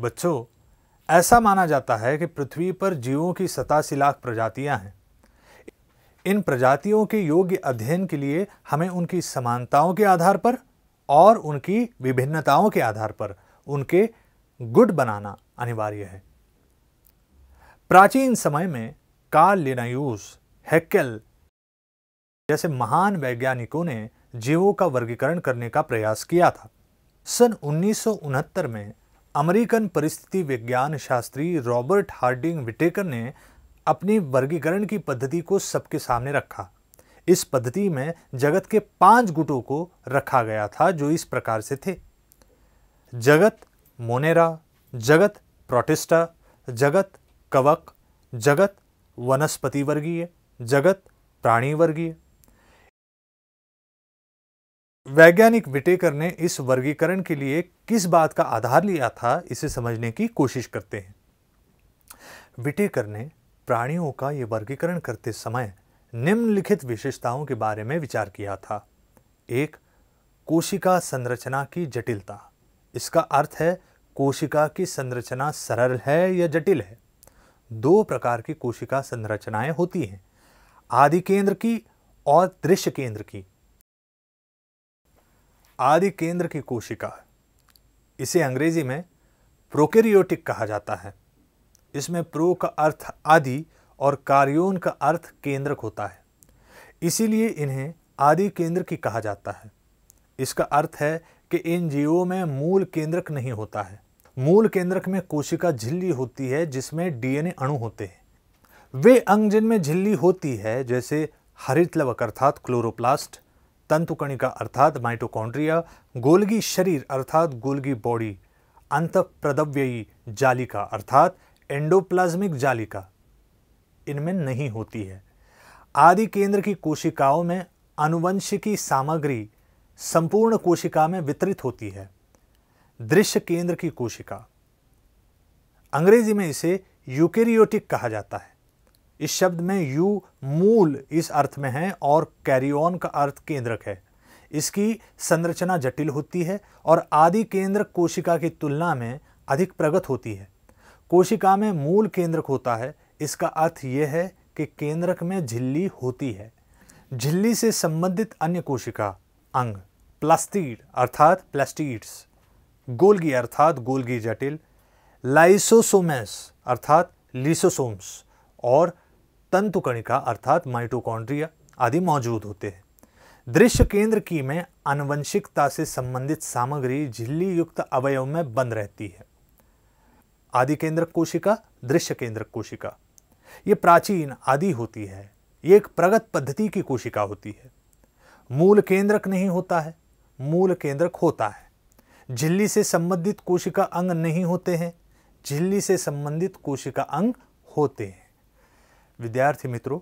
बच्चों ऐसा माना जाता है कि पृथ्वी पर जीवों की सतासी लाख प्रजातियां हैं इन प्रजातियों के योग्य अध्ययन के लिए हमें उनकी समानताओं के आधार पर और उनकी विभिन्नताओं के आधार पर उनके गुड बनाना अनिवार्य है प्राचीन समय में कार्ल लिनायूस हैकेल जैसे महान वैज्ञानिकों ने जीवों का वर्गीकरण करने का प्रयास किया था सन उन्नीस में अमेरिकन परिस्थिति विज्ञान शास्त्री रॉबर्ट हार्डिंग विटेकर ने अपनी वर्गीकरण की पद्धति को सबके सामने रखा इस पद्धति में जगत के पांच गुटों को रखा गया था जो इस प्रकार से थे जगत मोनेरा जगत प्रोटिस्टा जगत कवक जगत वनस्पति वर्गीय जगत प्राणी वर्गीय वैज्ञानिक विटेकर ने इस वर्गीकरण के लिए किस बात का आधार लिया था इसे समझने की कोशिश करते हैं विटेकर ने प्राणियों का ये वर्गीकरण करते समय निम्नलिखित विशेषताओं के बारे में विचार किया था एक कोशिका संरचना की जटिलता इसका अर्थ है कोशिका की संरचना सरल है या जटिल है दो प्रकार की कोशिका संरचनाएं होती हैं आदि केंद्र की और दृश्य केंद्र की आदि केंद्र की कोशिका इसे अंग्रेजी में प्रोकेरियोटिक कहा जाता है इसमें प्रो का अर्थ आदि और कार्योन का अर्थ केंद्रक होता है इसीलिए इन्हें आदि केंद्र की कहा जाता है इसका अर्थ है कि इन जीवों में मूल केंद्रक नहीं होता है मूल केंद्रक में कोशिका झिल्ली होती है जिसमें डीएनए अणु होते हैं वे अंग जिनमें झिल्ली होती है जैसे हरित लवक अर्थात क्लोरोप्लास्ट कणिका अर्थात माइटोकॉन्ड्रिया गोलगी शरीर अर्थात गोलगी बॉडी अंत प्रदव्ययी जालिका अर्थात एंडोप्लाज्मिक जालिका इनमें नहीं होती है आदि केंद्र की कोशिकाओं में अनुवंशिकी सामग्री संपूर्ण कोशिका में वितरित होती है दृश्य केंद्र की कोशिका अंग्रेजी में इसे यूकेरियोटिक कहा जाता है इस शब्द में यू मूल इस अर्थ में है और ऑन का अर्थ केंद्रक है इसकी संरचना जटिल होती है और आदि केंद्र कोशिका की तुलना में अधिक प्रगत होती है कोशिका में मूल केंद्रक होता है इसका अर्थ यह है कि केंद्रक में झिल्ली होती है झिल्ली से संबंधित अन्य कोशिका अंग प्लास्टिड अर्थात प्लास्टिड्स गोल्गी अर्थात गोल्गी जटिल लाइसोसोमेस अर्थात लिसोसोम्स और तंतुकणिका अर्थात माइटोकॉन्ड्रिया आदि मौजूद होते हैं दृश्य केंद्र की में आनुवंशिकता से संबंधित सामग्री झिल्ली युक्त अवयव में बंद रहती है आदि केंद्र कोशिका दृश्य केंद्र कोशिका ये प्राचीन आदि होती है ये एक प्रगत पद्धति की कोशिका होती है मूल केंद्रक नहीं होता है मूल केंद्रक होता है झिल्ली से संबंधित कोशिका अंग नहीं होते हैं झिल्ली से संबंधित कोशिका अंग होते हैं विद्यार्थी मित्रों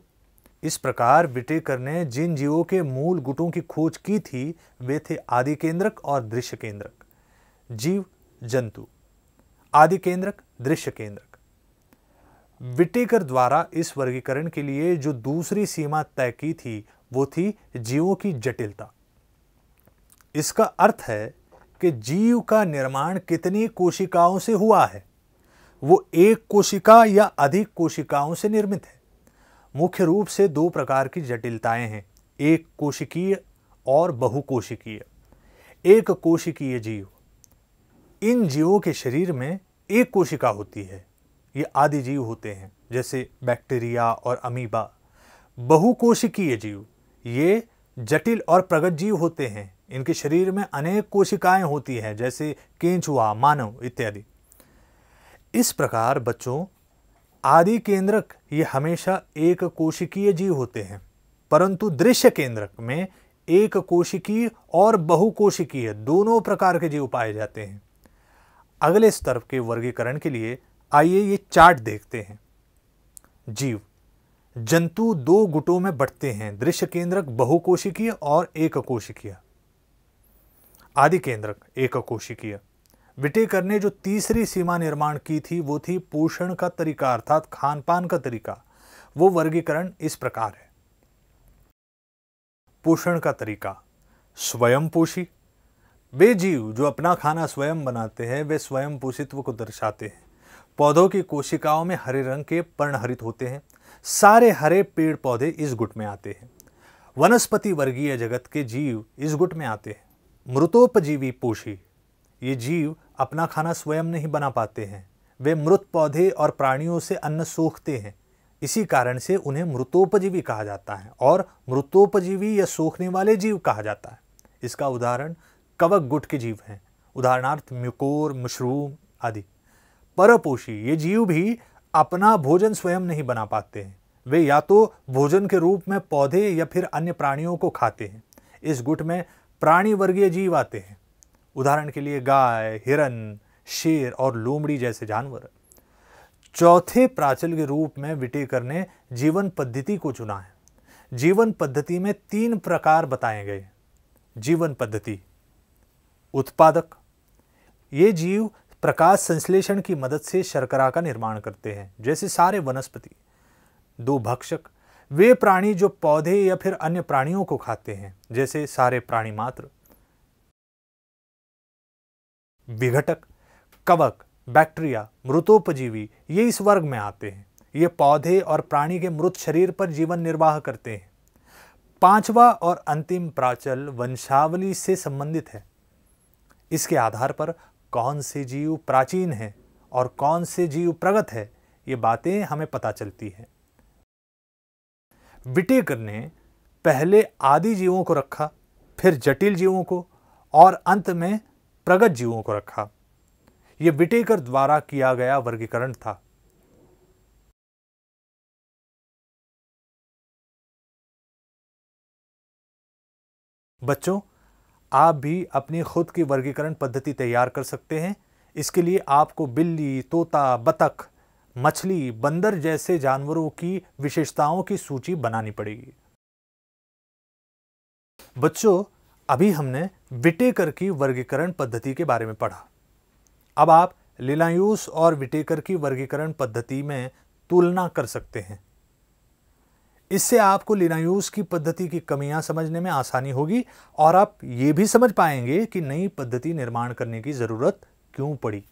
इस प्रकार विटेकर ने जिन जीवों के मूल गुटों की खोज की थी वे थे आदि केंद्रक और दृश्य केंद्रक जीव जंतु आदि केंद्रक दृश्य केंद्रक विटेकर द्वारा इस वर्गीकरण के लिए जो दूसरी सीमा तय की थी वो थी जीवों की जटिलता इसका अर्थ है कि जीव का निर्माण कितनी कोशिकाओं से हुआ है वो एक कोशिका या अधिक कोशिकाओं से निर्मित है मुख्य रूप से दो प्रकार की जटिलताएं हैं एक कोशिकीय और बहुकोशिकीय एक कोशिकीय जीव इन जीवों के शरीर में एक कोशिका होती है ये आदि जीव होते हैं जैसे बैक्टीरिया और अमीबा बहुकोशिकीय जीव ये जटिल और प्रगत जीव होते हैं इनके शरीर में अनेक कोशिकाएं होती हैं जैसे केंचुआ मानव इत्यादि इस प्रकार बच्चों आदि केंद्रक ये हमेशा एक कोशिकीय जीव होते हैं परंतु दृश्य केंद्रक में एक कोशिकीय और बहुकोशिकीय दोनों प्रकार के जीव पाए जाते हैं अगले स्तर के वर्गीकरण के लिए आइए ये चार्ट देखते हैं जीव जंतु दो गुटों में बढ़ते हैं दृश्य केंद्रक बहुकोशिकीय और एक कोशिकीय आदि केंद्रक एक कोशिकीय विटेकर ने जो तीसरी सीमा निर्माण की थी वो थी पोषण का तरीका अर्थात खान पान का तरीका वो वर्गीकरण इस प्रकार है पोषण का तरीका स्वयं पोषी वे जीव जो अपना खाना स्वयं बनाते हैं वे स्वयं पोषित्व को दर्शाते हैं पौधों की कोशिकाओं में हरे रंग के पर्णहरित होते हैं सारे हरे पेड़ पौधे इस गुट में आते हैं वनस्पति वर्गीय जगत के जीव इस गुट में आते हैं मृतोपजीवी पोषी ये जीव अपना खाना स्वयं नहीं बना पाते हैं वे मृत पौधे और प्राणियों से अन्न सोखते हैं इसी कारण से उन्हें मृतोपजीवी कहा जाता है और मृतोपजीवी या सोखने वाले जीव कहा जाता है इसका उदाहरण कवक गुट के जीव हैं उदाहरणार्थ म्यूकोर मशरूम आदि परपोषी ये जीव भी अपना भोजन स्वयं नहीं बना पाते हैं वे या तो भोजन के रूप में पौधे या फिर अन्य प्राणियों को खाते हैं इस गुट में प्राणी वर्गीय जीव आते हैं उदाहरण के लिए गाय हिरन शेर और लोमड़ी जैसे जानवर चौथे प्राचल के रूप में विटेकर ने जीवन पद्धति को चुना है जीवन पद्धति में तीन प्रकार बताए गए जीवन पद्धति उत्पादक ये जीव प्रकाश संश्लेषण की मदद से शर्करा का निर्माण करते हैं जैसे सारे वनस्पति दो भक्षक वे प्राणी जो पौधे या फिर अन्य प्राणियों को खाते हैं जैसे सारे प्राणी मात्र विघटक कवक बैक्टीरिया मृतोपजीवी ये इस वर्ग में आते हैं ये पौधे और प्राणी के मृत शरीर पर जीवन निर्वाह करते हैं पांचवा और अंतिम प्राचल वंशावली से संबंधित है इसके आधार पर कौन से जीव प्राचीन हैं और कौन से जीव प्रगत है ये बातें हमें पता चलती हैं विटेकर ने पहले आदि जीवों को रखा फिर जटिल जीवों को और अंत में प्रगत जीवों को रखा यह विटेकर द्वारा किया गया वर्गीकरण था बच्चों आप भी अपनी खुद की वर्गीकरण पद्धति तैयार कर सकते हैं इसके लिए आपको बिल्ली तोता बतख मछली बंदर जैसे जानवरों की विशेषताओं की सूची बनानी पड़ेगी बच्चों अभी हमने विटेकर की वर्गीकरण पद्धति के बारे में पढ़ा अब आप लिलायूस और विटेकर की वर्गीकरण पद्धति में तुलना कर सकते हैं इससे आपको लिनायूस की पद्धति की कमियां समझने में आसानी होगी और आप ये भी समझ पाएंगे कि नई पद्धति निर्माण करने की ज़रूरत क्यों पड़ी